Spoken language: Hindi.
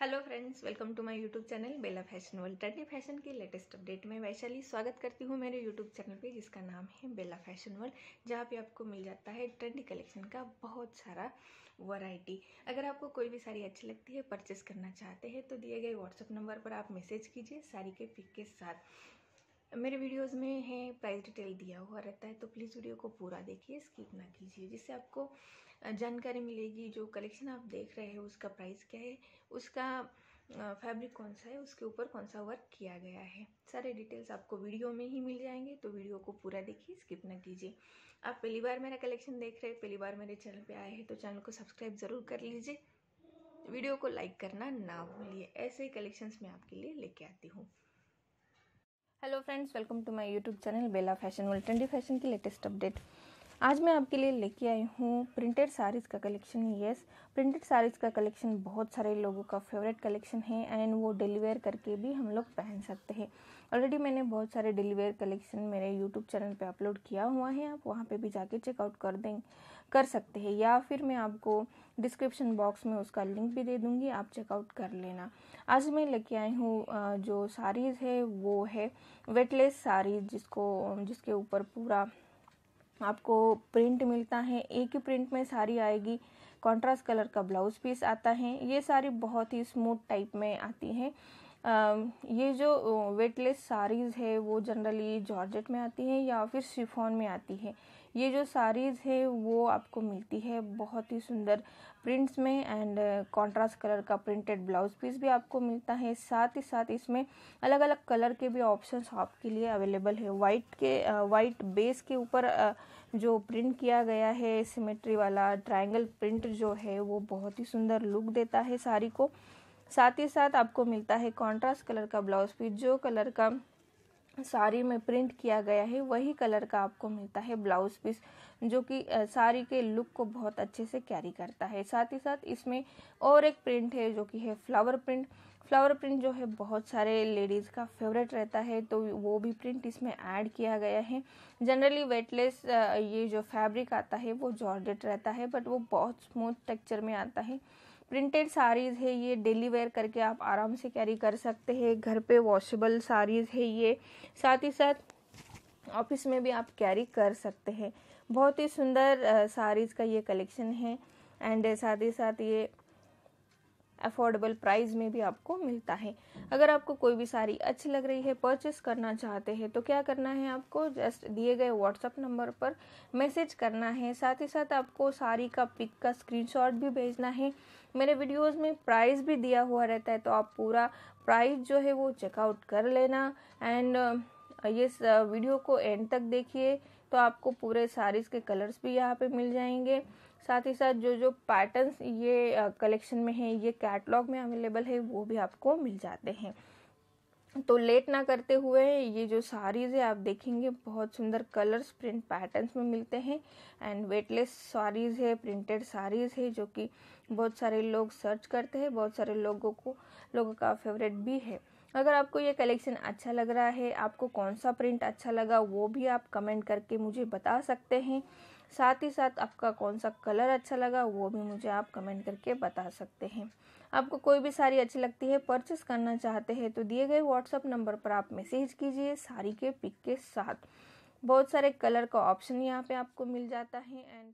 hello friends welcome to my YouTube channel Bela fashion world trendy fashion की लेटेस्ट अपडेट में वैशाली स्वागत करती हूँ मेरे यूट्यूब चैनल पे जिसका नाम है बेला फैशन वर्ल्ड जहाँ पे आपको मिल जाता है ट्रेंडी कलेक्शन का बहुत सारा वैरायटी अगर आपको कोई भी साड़ी अच्छी लगती है परचेस करना चाहते हैं तो दिए गए व्हाट्सअप नंबर पर आप मैसेज कीजिए साड़ी के पिक के साथ मेरे वीडियोस में है प्राइस डिटेल दिया हुआ रहता है तो प्लीज़ वीडियो को पूरा देखिए स्किप ना कीजिए जिससे आपको जानकारी मिलेगी जो कलेक्शन आप देख रहे हैं उसका प्राइस क्या है उसका फैब्रिक कौन सा है उसके ऊपर कौन सा वर्क किया गया है सारे डिटेल्स आपको वीडियो में ही मिल जाएंगे तो वीडियो को पूरा देखिए स्किप ना कीजिए आप पहली बार मेरा कलेक्शन देख रहे हैं पहली बार मेरे चैनल पे आए हैं तो चैनल को सब्सक्राइब ज़रूर कर लीजिए वीडियो को लाइक करना ना भूलिए ऐसे ही कलेक्शंस मैं आपके लिए लेके आती हूँ hello friends welcome to my YouTube channel Bela fashion world trendy fashion की लेटेस्ट अपडेट आज मैं आपके लिए लेके आई हूँ प्रिंटेड साड़ीज़ का कलेक्शन येस प्रिंटेड साड़ीज़ का कलेक्शन बहुत सारे लोगों का फेवरेट कलेक्शन है एंड वो डिलीवर करके भी हम लोग पहन सकते हैं ऑलरेडी मैंने बहुत सारे डिलीवर कलेक्शन मेरे यूट्यूब चैनल पे अपलोड किया हुआ है आप वहाँ पे भी जाके चेकआउट कर दें कर सकते हैं या फिर मैं आपको डिस्क्रिप्शन बॉक्स में उसका लिंक भी दे दूँगी आप चेकआउट कर लेना आज मैं लेके आई हूँ जो साड़ीज़ है वो है वेटलेस साड़ीज़ जिसको जिसके ऊपर पूरा आपको प्रिंट मिलता है एक ही प्रिंट में सारी आएगी कॉन्ट्रास्ट कलर का ब्लाउज पीस आता है ये सारी बहुत ही स्मूथ टाइप में आती है Um, ये जो वेटलेस साड़ीज़ है वो जनरली जॉर्जेट में आती हैं या फिर शिफॉन में आती है ये जो साड़ीज़ है वो आपको मिलती है बहुत ही सुंदर प्रिंट्स में एंड कॉन्ट्रास्ट कलर का प्रिंटेड ब्लाउज पीस भी आपको मिलता है साथ ही साथ इसमें अलग अलग कलर के भी ऑप्शंस आपके लिए अवेलेबल है वाइट के वाइट uh, बेस के ऊपर uh, जो प्रिंट किया गया है सिमेट्री वाला ट्रायंगल प्रिंट जो है वो बहुत ही सुंदर लुक देता है साड़ी को साथ ही साथ आपको मिलता है कॉन्ट्रास्ट कलर का ब्लाउज पीस जो कलर का साड़ी में प्रिंट किया गया है वही कलर का आपको मिलता है ब्लाउज पीस जो कि साड़ी के लुक को बहुत अच्छे से कैरी करता है साथ ही साथ इसमें और एक प्रिंट है जो कि है फ्लावर प्रिंट फ्लावर प्रिंट जो है बहुत सारे लेडीज़ का फेवरेट रहता है तो वो भी प्रिंट इसमें ऐड किया गया है जनरली वेटलेस ये जो फैब्रिक आता है वो जॉर्जेट रहता है बट वो बहुत स्मूथ टेक्चर में आता है प्रिंटेड साड़ीज़ है ये डेली वेयर करके आप आराम से कैरी कर सकते हैं घर पे वॉशेबल साड़ीज़ है ये साथ ही साथ ऑफिस में भी आप कैरी कर सकते हैं बहुत ही सुंदर साड़ीज़ का ये कलेक्शन है एंड साथ ही साथ ये अफोर्डेबल प्राइस में भी आपको मिलता है अगर आपको कोई भी साड़ी अच्छी लग रही है परचेस करना चाहते हैं तो क्या करना है आपको जस्ट दिए गए व्हाट्सअप नंबर पर मैसेज करना है साथ ही साथ आपको साड़ी का पिक का स्क्रीनशॉट भी भेजना है मेरे वीडियोस में प्राइस भी दिया हुआ रहता है तो आप पूरा प्राइस जो है वो चेकआउट कर लेना एंड ये वीडियो को एंड तक देखिए तो आपको पूरे साड़ीज़ के कलर्स भी यहाँ पे मिल जाएंगे साथ ही साथ जो जो पैटर्न्स ये कलेक्शन में है ये कैटलॉग में अवेलेबल है वो भी आपको मिल जाते हैं तो लेट ना करते हुए ये जो साड़ीज़ है आप देखेंगे बहुत सुंदर कलर्स प्रिंट पैटर्न्स में मिलते हैं एंड वेटलेस साड़ीज़ है प्रिंटेड साड़ीज़ है जो कि बहुत सारे लोग सर्च करते हैं बहुत सारे लोगों को लोगों का फेवरेट भी है अगर आपको ये कलेक्शन अच्छा लग रहा है आपको कौन सा प्रिंट अच्छा लगा वो भी आप कमेंट करके मुझे बता सकते हैं साथ ही साथ आपका कौन सा कलर अच्छा लगा वो भी मुझे आप कमेंट करके बता सकते हैं आपको कोई भी साड़ी अच्छी लगती है परचेस करना चाहते हैं तो दिए गए व्हाट्सअप नंबर पर आप मैसेज कीजिए साड़ी के पिक के साथ बहुत सारे कलर का ऑप्शन यहाँ पे आपको मिल जाता है एंड